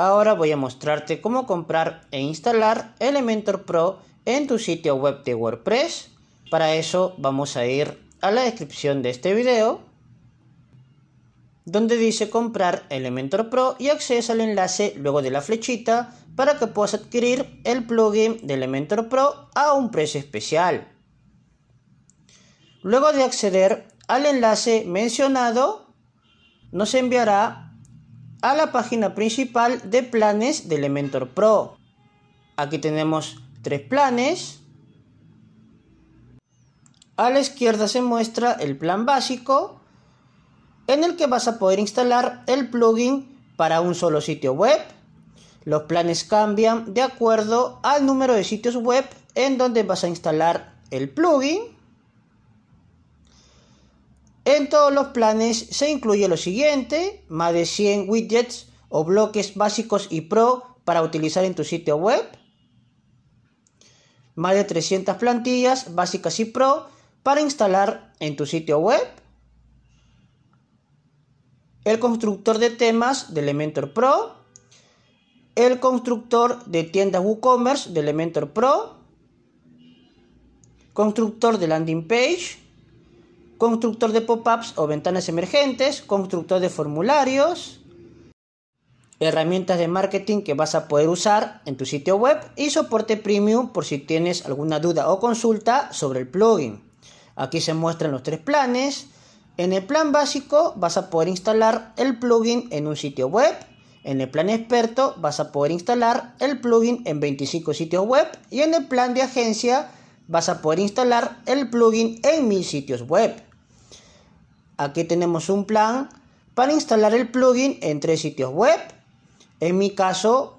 Ahora voy a mostrarte cómo comprar e instalar Elementor Pro en tu sitio web de WordPress. Para eso vamos a ir a la descripción de este video donde dice comprar Elementor Pro y accedes al enlace luego de la flechita para que puedas adquirir el plugin de Elementor Pro a un precio especial. Luego de acceder al enlace mencionado, nos enviará a la página principal de planes de Elementor Pro. Aquí tenemos tres planes. A la izquierda se muestra el plan básico en el que vas a poder instalar el plugin para un solo sitio web. Los planes cambian de acuerdo al número de sitios web en donde vas a instalar el plugin. En todos los planes se incluye lo siguiente, más de 100 widgets o bloques básicos y pro para utilizar en tu sitio web, más de 300 plantillas básicas y pro para instalar en tu sitio web, el constructor de temas de Elementor Pro, el constructor de tiendas WooCommerce de Elementor Pro, constructor de landing page, constructor de pop-ups o ventanas emergentes, constructor de formularios, herramientas de marketing que vas a poder usar en tu sitio web y soporte premium por si tienes alguna duda o consulta sobre el plugin. Aquí se muestran los tres planes. En el plan básico vas a poder instalar el plugin en un sitio web. En el plan experto vas a poder instalar el plugin en 25 sitios web. Y en el plan de agencia vas a poder instalar el plugin en 1000 sitios web. Aquí tenemos un plan para instalar el plugin en tres sitios web. En mi caso,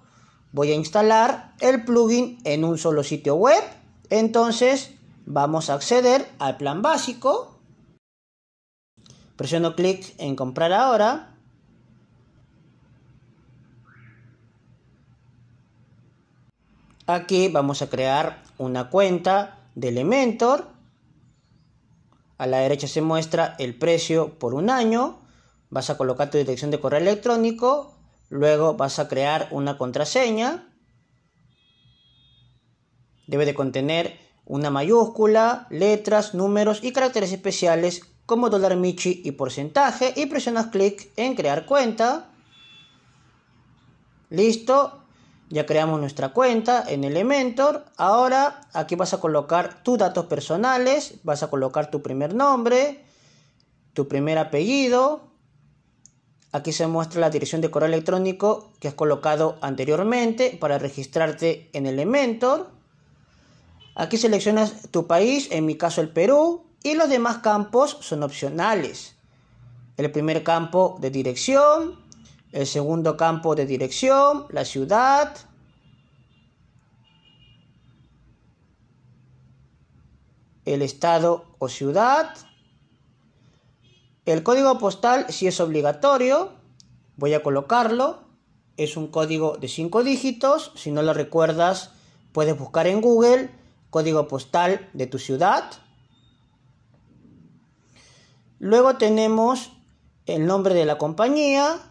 voy a instalar el plugin en un solo sitio web. Entonces, vamos a acceder al plan básico. Presiono clic en comprar ahora. Aquí vamos a crear una cuenta de Elementor a la derecha se muestra el precio por un año. Vas a colocar tu dirección de correo electrónico. Luego vas a crear una contraseña. Debe de contener una mayúscula, letras, números y caracteres especiales como dólar michi y porcentaje y presionas clic en crear cuenta. Listo, ya creamos nuestra cuenta en Elementor. Ahora aquí vas a colocar tus datos personales, vas a colocar tu primer nombre, tu primer apellido. Aquí se muestra la dirección de correo electrónico que has colocado anteriormente para registrarte en Elementor. Aquí seleccionas tu país, en mi caso el Perú, y los demás campos son opcionales. El primer campo de dirección, el segundo campo de dirección, la ciudad. El estado o ciudad. El código postal, si es obligatorio, voy a colocarlo. Es un código de cinco dígitos. Si no lo recuerdas, puedes buscar en Google código postal de tu ciudad. Luego tenemos el nombre de la compañía,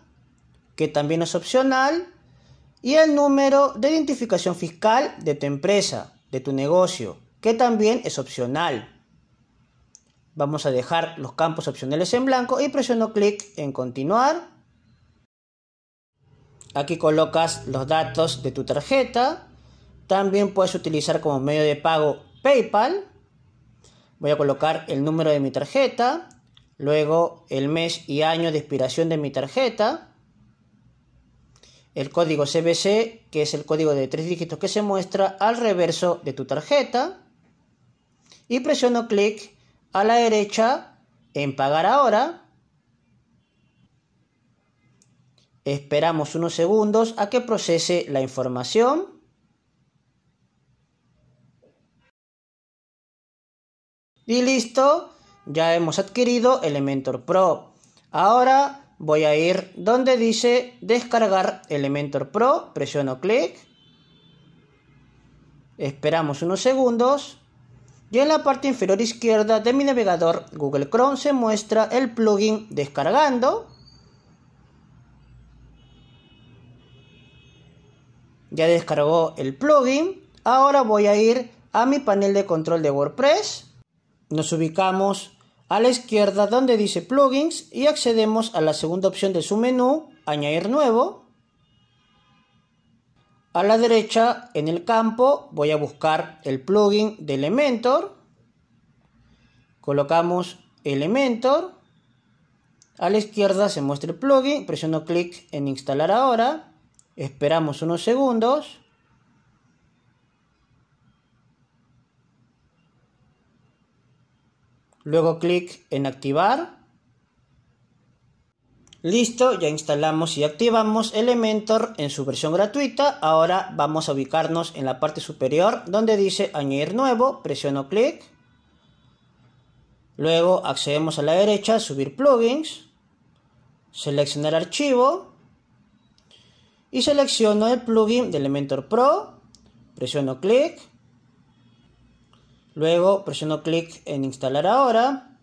que también es opcional, y el número de identificación fiscal de tu empresa, de tu negocio, que también es opcional. Vamos a dejar los campos opcionales en blanco y presiono clic en continuar. Aquí colocas los datos de tu tarjeta. También puedes utilizar como medio de pago PayPal. Voy a colocar el número de mi tarjeta, luego el mes y año de expiración de mi tarjeta el código CBC, que es el código de tres dígitos que se muestra al reverso de tu tarjeta, y presiono clic a la derecha en pagar ahora. Esperamos unos segundos a que procese la información. Y listo, ya hemos adquirido Elementor Pro. Ahora voy a ir donde dice descargar Elementor Pro, presiono clic, esperamos unos segundos y en la parte inferior izquierda de mi navegador Google Chrome se muestra el plugin descargando. Ya descargó el plugin. Ahora voy a ir a mi panel de control de WordPress. Nos ubicamos a la izquierda donde dice plugins y accedemos a la segunda opción de su menú, añadir nuevo. A la derecha en el campo voy a buscar el plugin de Elementor. Colocamos Elementor. A la izquierda se muestra el plugin, presiono clic en instalar ahora. Esperamos unos segundos. Luego clic en activar. Listo, ya instalamos y activamos Elementor en su versión gratuita. Ahora vamos a ubicarnos en la parte superior donde dice añadir nuevo, presiono clic. Luego accedemos a la derecha, subir plugins, seleccionar archivo y selecciono el plugin de Elementor Pro, presiono clic. Luego presiono clic en instalar ahora.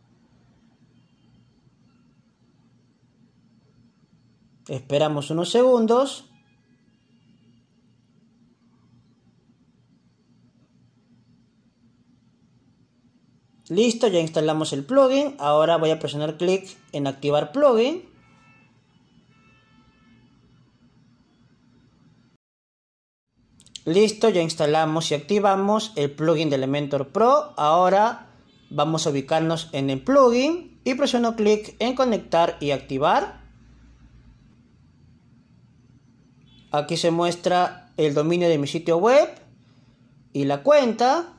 Esperamos unos segundos. Listo, ya instalamos el plugin. Ahora voy a presionar clic en activar plugin. Listo, ya instalamos y activamos el plugin de Elementor Pro. Ahora vamos a ubicarnos en el plugin y presiono clic en conectar y activar. Aquí se muestra el dominio de mi sitio web y la cuenta.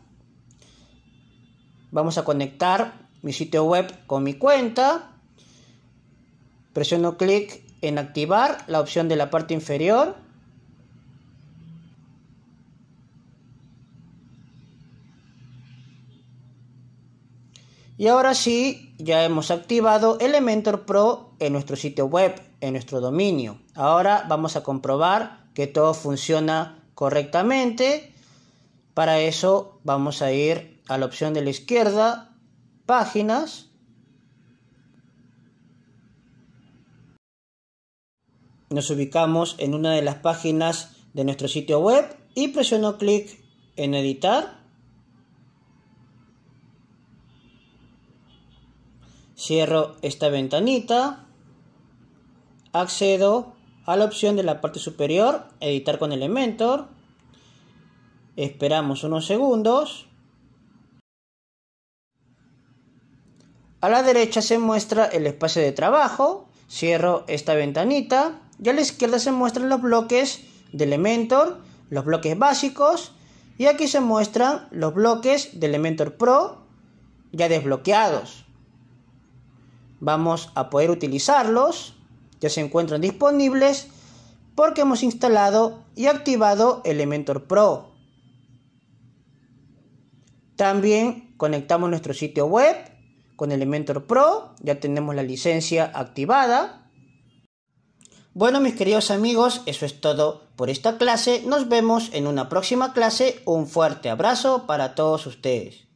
Vamos a conectar mi sitio web con mi cuenta. Presiono clic en activar la opción de la parte inferior Y ahora sí, ya hemos activado Elementor Pro en nuestro sitio web, en nuestro dominio. Ahora vamos a comprobar que todo funciona correctamente. Para eso vamos a ir a la opción de la izquierda, páginas. Nos ubicamos en una de las páginas de nuestro sitio web y presiono clic en editar Cierro esta ventanita. Accedo a la opción de la parte superior, editar con Elementor. Esperamos unos segundos. A la derecha se muestra el espacio de trabajo. Cierro esta ventanita. Y a la izquierda se muestran los bloques de Elementor, los bloques básicos. Y aquí se muestran los bloques de Elementor Pro ya desbloqueados vamos a poder utilizarlos. Ya se encuentran disponibles porque hemos instalado y activado Elementor Pro. También conectamos nuestro sitio web con Elementor Pro. Ya tenemos la licencia activada. Bueno mis queridos amigos, eso es todo por esta clase. Nos vemos en una próxima clase. Un fuerte abrazo para todos ustedes.